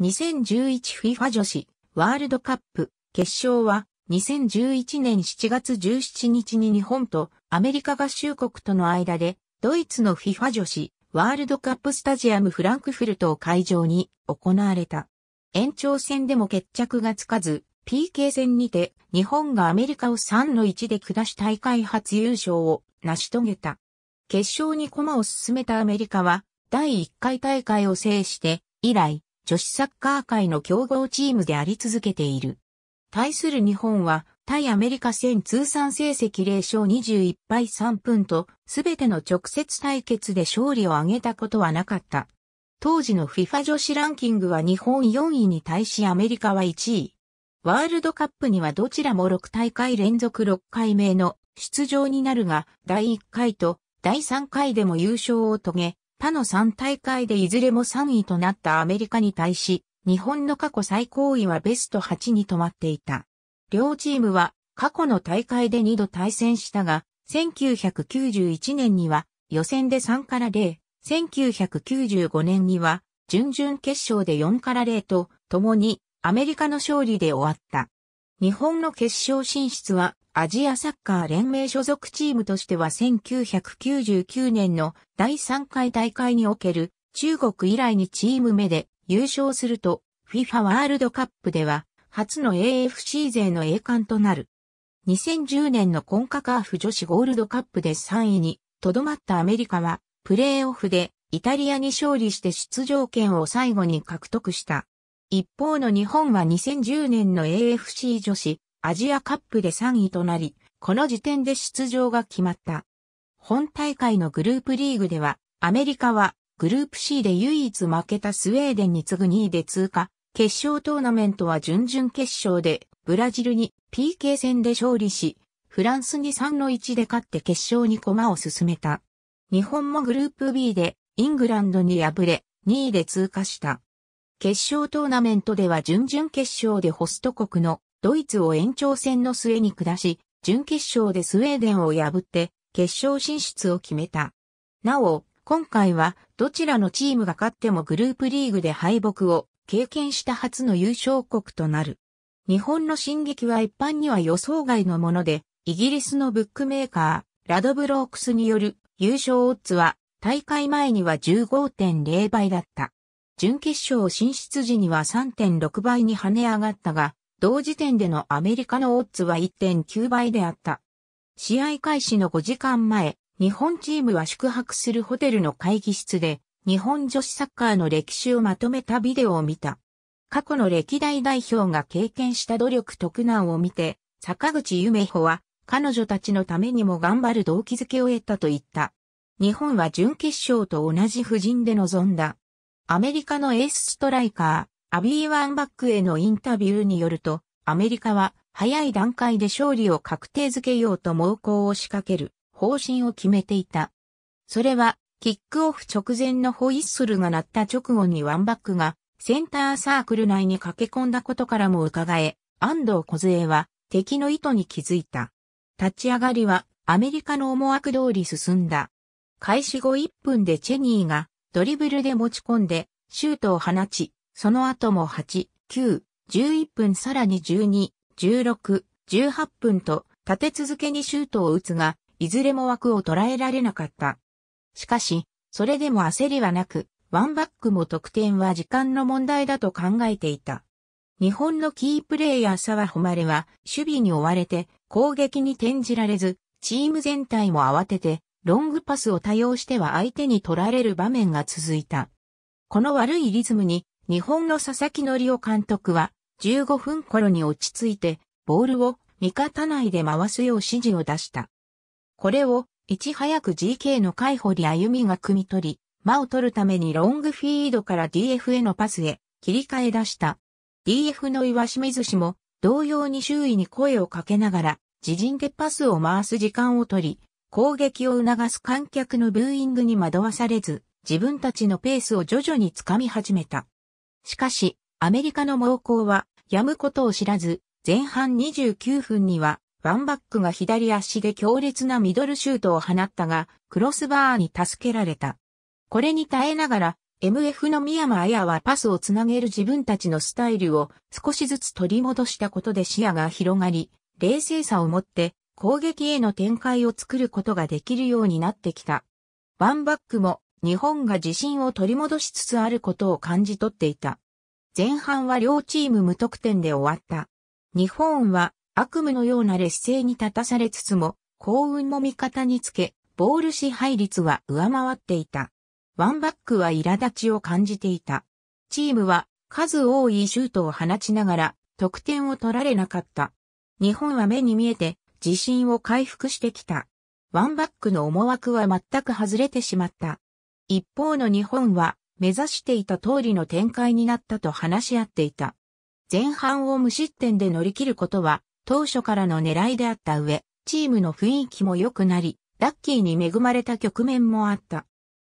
2011FIFA 女子ワールドカップ決勝は2011年7月17日に日本とアメリカ合衆国との間でドイツの FIFA 女子ワールドカップスタジアムフランクフルトを会場に行われた。延長戦でも決着がつかず PK 戦にて日本がアメリカを3の1で下し大会初優勝を成し遂げた。決勝に駒を進めたアメリカは第1回大会を制して以来女子サッカー界の強豪チームであり続けている。対する日本は、対アメリカ戦通算成績0勝21敗3分と、すべての直接対決で勝利を挙げたことはなかった。当時の FIFA 女子ランキングは日本4位に対しアメリカは1位。ワールドカップにはどちらも6大会連続6回目の出場になるが、第1回と第3回でも優勝を遂げ、他の3大会でいずれも3位となったアメリカに対し、日本の過去最高位はベスト8に止まっていた。両チームは過去の大会で2度対戦したが、1991年には予選で3から0、1995年には準々決勝で4から0と、共にアメリカの勝利で終わった。日本の決勝進出はアジアサッカー連盟所属チームとしては1999年の第3回大会における中国以来にチーム目で優勝すると FIFA ワールドカップでは初の AFC 勢の栄冠となる。2010年のコンカカーフ女子ゴールドカップで3位にとどまったアメリカはプレーオフでイタリアに勝利して出場権を最後に獲得した。一方の日本は2010年の AFC 女子アジアカップで3位となり、この時点で出場が決まった。本大会のグループリーグでは、アメリカはグループ C で唯一負けたスウェーデンに次ぐ2位で通過。決勝トーナメントは準々決勝で、ブラジルに PK 戦で勝利し、フランスに3の1で勝って決勝に駒を進めた。日本もグループ B でイングランドに敗れ、2位で通過した。決勝トーナメントでは準々決勝でホスト国のドイツを延長戦の末に下し、準決勝でスウェーデンを破って決勝進出を決めた。なお、今回はどちらのチームが勝ってもグループリーグで敗北を経験した初の優勝国となる。日本の進撃は一般には予想外のもので、イギリスのブックメーカー、ラドブロークスによる優勝オッズは大会前には15.0倍だった。準決勝進出時には3.6倍に跳ね上がったが、同時点でのアメリカのオッズは1.9倍であった。試合開始の5時間前、日本チームは宿泊するホテルの会議室で、日本女子サッカーの歴史をまとめたビデオを見た。過去の歴代代表が経験した努力特難を見て、坂口夢穂は、彼女たちのためにも頑張る動機づけを得たと言った。日本は準決勝と同じ布陣で臨んだ。アメリカのエースストライカー、アビー・ワンバックへのインタビューによると、アメリカは早い段階で勝利を確定づけようと猛攻を仕掛ける方針を決めていた。それは、キックオフ直前のホイッスルが鳴った直後にワンバックがセンターサークル内に駆け込んだことからも伺え、安藤梢は敵の意図に気づいた。立ち上がりはアメリカの思惑通り進んだ。開始後1分でチェニーがドリブルで持ち込んでシュートを放ち、その後も8、9、11分さらに12、16、18分と立て続けにシュートを打つが、いずれも枠を捉えられなかった。しかし、それでも焦りはなく、ワンバックも得点は時間の問題だと考えていた。日本のキープレイヤー沢誉は、守備に追われて攻撃に転じられず、チーム全体も慌てて、ロングパスを多用しては相手に取られる場面が続いた。この悪いリズムに日本の佐々木則夫監督は15分頃に落ち着いてボールを味方内で回すよう指示を出した。これをいち早く GK の海堀歩みが汲み取り、間を取るためにロングフィードから DF へのパスへ切り替え出した。DF の岩清水氏も同様に周囲に声をかけながら自陣でパスを回す時間を取り、攻撃を促す観客のブーイングに惑わされず、自分たちのペースを徐々に掴み始めた。しかし、アメリカの猛攻は、やむことを知らず、前半29分には、ワンバックが左足で強烈なミドルシュートを放ったが、クロスバーに助けられた。これに耐えながら、MF の宮間彩はパスをつなげる自分たちのスタイルを少しずつ取り戻したことで視野が広がり、冷静さを持って攻撃への展開を作ることができるようになってきた。ワンバックも日本が自信を取り戻しつつあることを感じ取っていた。前半は両チーム無得点で終わった。日本は悪夢のような劣勢に立たされつつも、幸運も味方につけ、ボール支配率は上回っていた。ワンバックは苛立ちを感じていた。チームは数多いシュートを放ちながら得点を取られなかった。日本は目に見えて自信を回復してきた。ワンバックの思惑は全く外れてしまった。一方の日本は目指していた通りの展開になったと話し合っていた。前半を無失点で乗り切ることは当初からの狙いであった上、チームの雰囲気も良くなり、ラッキーに恵まれた局面もあった。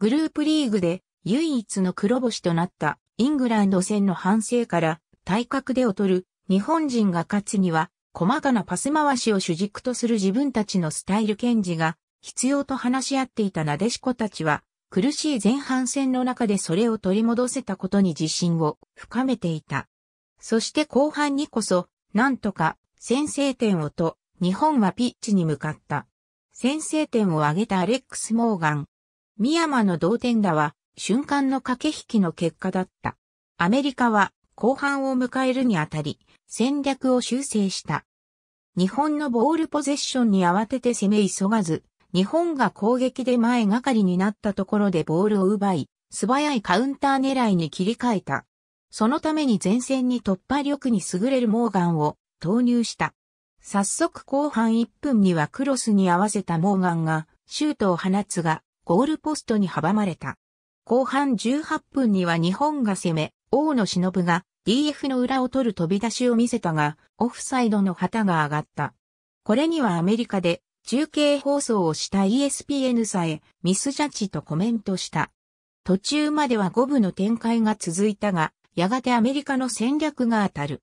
グループリーグで唯一の黒星となったイングランド戦の反省から体格で劣る日本人が勝つには細かなパス回しを主軸とする自分たちのスタイル堅持が必要と話し合っていたなでしこたちは苦しい前半戦の中でそれを取り戻せたことに自信を深めていた。そして後半にこそ、なんとか先制点をと、日本はピッチに向かった。先制点を挙げたアレックス・モーガン。三山の同点打は瞬間の駆け引きの結果だった。アメリカは後半を迎えるにあたり戦略を修正した。日本のボールポゼッションに慌てて攻め急がず、日本が攻撃で前がかりになったところでボールを奪い、素早いカウンター狙いに切り替えた。そのために前線に突破力に優れるモーガンを投入した。早速後半1分にはクロスに合わせたモーガンがシュートを放つが、ゴールポストに阻まれた。後半18分には日本が攻め、大野忍が DF の裏を取る飛び出しを見せたが、オフサイドの旗が上がった。これにはアメリカで中継放送をした ESPN さえミスジャッジとコメントした。途中までは五分の展開が続いたが、やがてアメリカの戦略が当たる。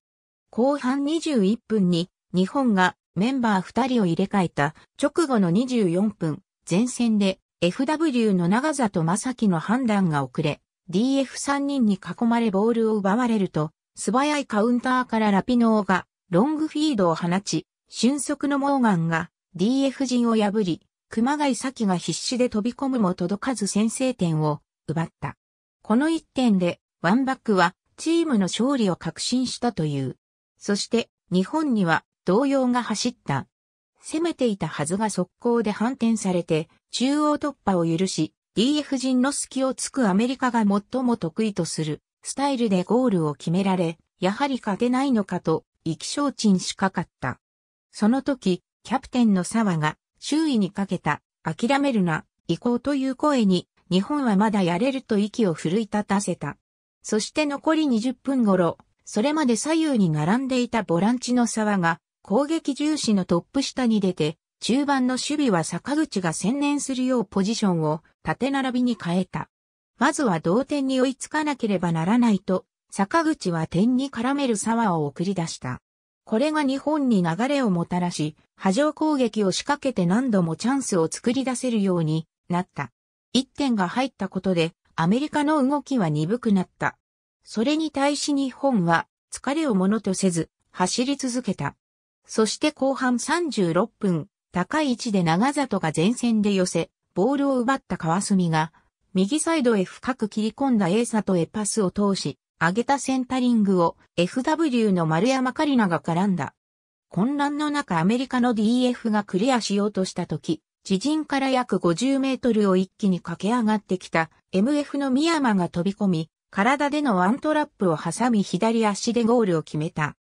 後半21分に日本がメンバー2人を入れ替えた直後の24分、前線で FW の長里正樹の判断が遅れ、DF3 人に囲まれボールを奪われると、素早いカウンターからラピノーがロングフィードを放ち、俊足のモーガンが DF 陣を破り、熊谷咲が必死で飛び込むも届かず先制点を奪った。この1点で、ワンバックはチームの勝利を確信したという。そして日本には動揺が走った。攻めていたはずが速攻で反転されて中央突破を許し、DF 陣の隙をつくアメリカが最も得意とするスタイルでゴールを決められ、やはり勝てないのかと意気消沈しかかった。その時、キャプテンの沢が周囲にかけた諦めるな、行こうという声に、日本はまだやれると息を奮い立たせた。そして残り20分頃、それまで左右に並んでいたボランチの沢が、攻撃重視のトップ下に出て、中盤の守備は坂口が専念するようポジションを縦並びに変えた。まずは同点に追いつかなければならないと、坂口は点に絡める沢を送り出した。これが日本に流れをもたらし、波状攻撃を仕掛けて何度もチャンスを作り出せるようになった。一点が入ったことで、アメリカの動きは鈍くなった。それに対し日本は、疲れをものとせず、走り続けた。そして後半36分、高い位置で長里が前線で寄せ、ボールを奪った川澄が、右サイドへ深く切り込んだ A 里へパスを通し、上げたセンタリングを FW の丸山カリナが絡んだ。混乱の中アメリカの DF がクリアしようとした時、知人から約50メートルを一気に駆け上がってきた MF の宮間が飛び込み、体でのワントラップを挟み左足でゴールを決めた。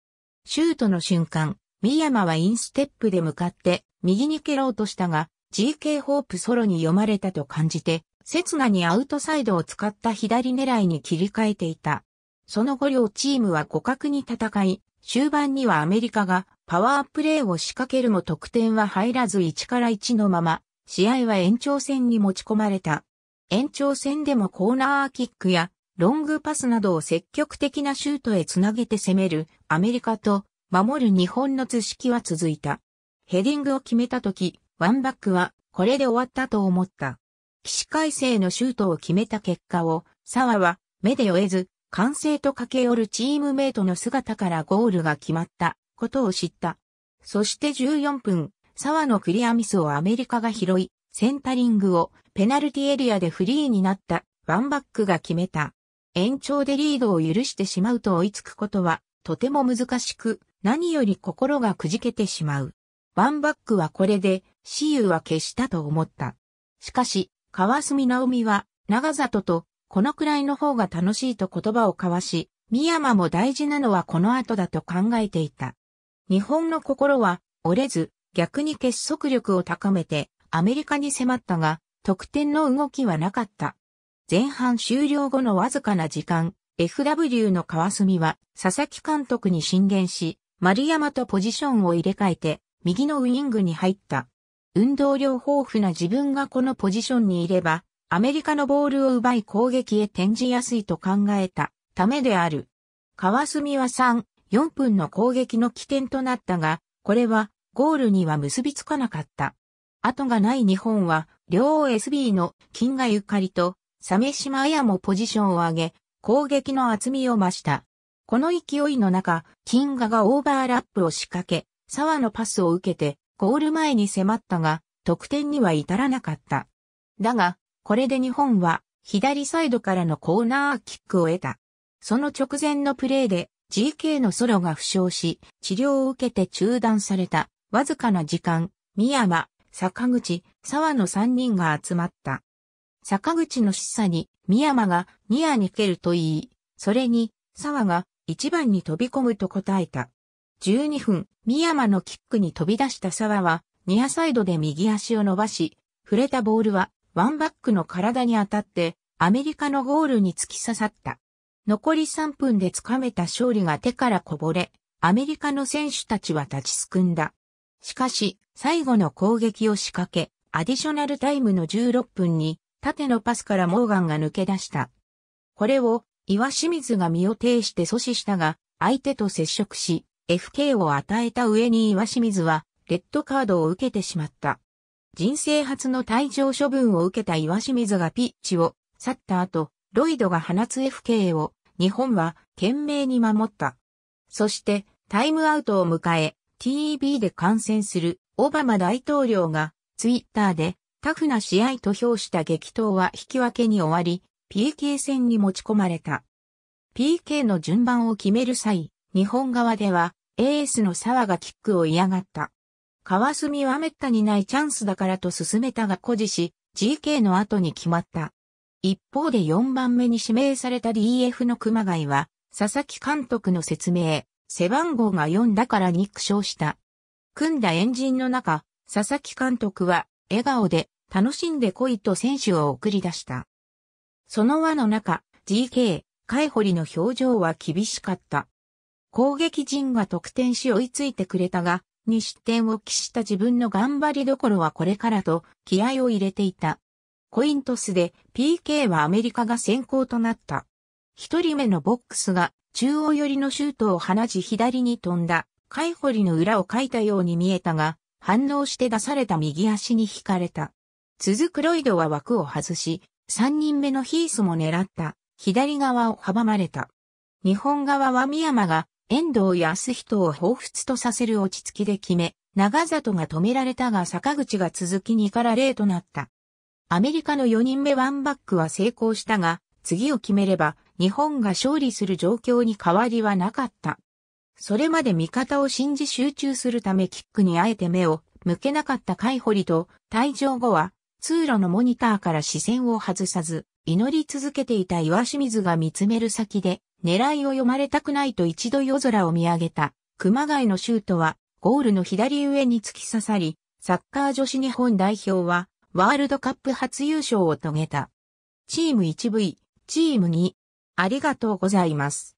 シュートの瞬間、宮山はインステップで向かって右に蹴ろうとしたが、GK ホープソロに読まれたと感じて、刹那にアウトサイドを使った左狙いに切り替えていた。その後両チームは互角に戦い、終盤にはアメリカがパワープレーを仕掛けるも得点は入らず1から1のまま、試合は延長戦に持ち込まれた。延長戦でもコーナーキックやロングパスなどを積極的なシュートへつなげて攻めるアメリカと守る日本の図式は続いた。ヘディングを決めた時、ワンバックはこれで終わったと思った。起死回生のシュートを決めた結果を、沢は目で追えず、歓声と駆け寄るチームメイトの姿からゴールが決まったことを知った。そして14分、沢のクリアミスをアメリカが拾い、センタリングをペナルティエリアでフリーになったワンバックが決めた。延長でリードを許してしまうと追いつくことはとても難しく、何より心がくじけてしまう。ワンバックはこれで、死有は消したと思った。しかし、川澄直美は、長里とこのくらいの方が楽しいと言葉を交わし、三山も大事なのはこの後だと考えていた。日本の心は折れず、逆に結束力を高めてアメリカに迫ったが、得点の動きはなかった。前半終了後のわずかな時間、FW の川澄は佐々木監督に進言し、丸山とポジションを入れ替えて、右のウイングに入った。運動量豊富な自分がこのポジションにいれば、アメリカのボールを奪い攻撃へ転じやすいと考えたためである。川澄は3、4分の攻撃の起点となったが、これはゴールには結びつかなかった。後がない日本は、両 SB の金がゆかりと、鮫島綾もポジションを上げ、攻撃の厚みを増した。この勢いの中、金河がオーバーラップを仕掛け、沢のパスを受けて、ゴール前に迫ったが、得点には至らなかった。だが、これで日本は左サイドからのコーナーキックを得た。その直前のプレーで GK のソロが負傷し、治療を受けて中断された。わずかな時間、宮山、坂口、沢の3人が集まった。坂口の示唆に、宮山がニアに蹴ると言い、それに、沢が1番に飛び込むと答えた。12分、宮山のキックに飛び出した沢は、ニアサイドで右足を伸ばし、触れたボールはワンバックの体に当たってアメリカのゴールに突き刺さった。残り3分で掴めた勝利が手からこぼれ、アメリカの選手たちは立ちすくんだ。しかし、最後の攻撃を仕掛け、アディショナルタイムの16分に、縦のパスからモーガンが抜け出した。これを、岩清水が身を挺して阻止したが、相手と接触し、FK を与えた上に岩清水は、レッドカードを受けてしまった。人生初の退場処分を受けた岩清水がピッチを去った後、ロイドが放つ FK を日本は懸命に守った。そしてタイムアウトを迎え TEB で観戦するオバマ大統領がツイッターでタフな試合と評した激闘は引き分けに終わり PK 戦に持ち込まれた。PK の順番を決める際、日本側ではエースの沢がキックを嫌がった。川澄は滅多にないチャンスだからと進めたが誇示し、GK の後に決まった。一方で4番目に指名された DF の熊谷は、佐々木監督の説明、背番号が4だからに苦笑した。組んだ円陣の中、佐々木監督は、笑顔で、楽しんで来いと選手を送り出した。その輪の中、GK、海堀の表情は厳しかった。攻撃陣が得点し追いついてくれたが、に失点を喫した自分の頑張りどころはこれからと気合を入れていた。コイントスで PK はアメリカが先行となった。一人目のボックスが中央寄りのシュートを放ち左に飛んだ、カイホリの裏を描いたように見えたが、反応して出された右足に引かれた。続くロイドは枠を外し、三人目のヒースも狙った、左側を阻まれた。日本側はヤマが遠藤康人を彷彿とさせる落ち着きで決め、長里が止められたが坂口が続きにから例となった。アメリカの4人目ワンバックは成功したが、次を決めれば日本が勝利する状況に変わりはなかった。それまで味方を信じ集中するためキックにあえて目を向けなかった海りと退場後は通路のモニターから視線を外さず祈り続けていた岩清水が見つめる先で、狙いを読まれたくないと一度夜空を見上げた、熊谷のシュートは、ゴールの左上に突き刺さり、サッカー女子日本代表は、ワールドカップ初優勝を遂げた。チーム 1V、チーム2。ありがとうございます。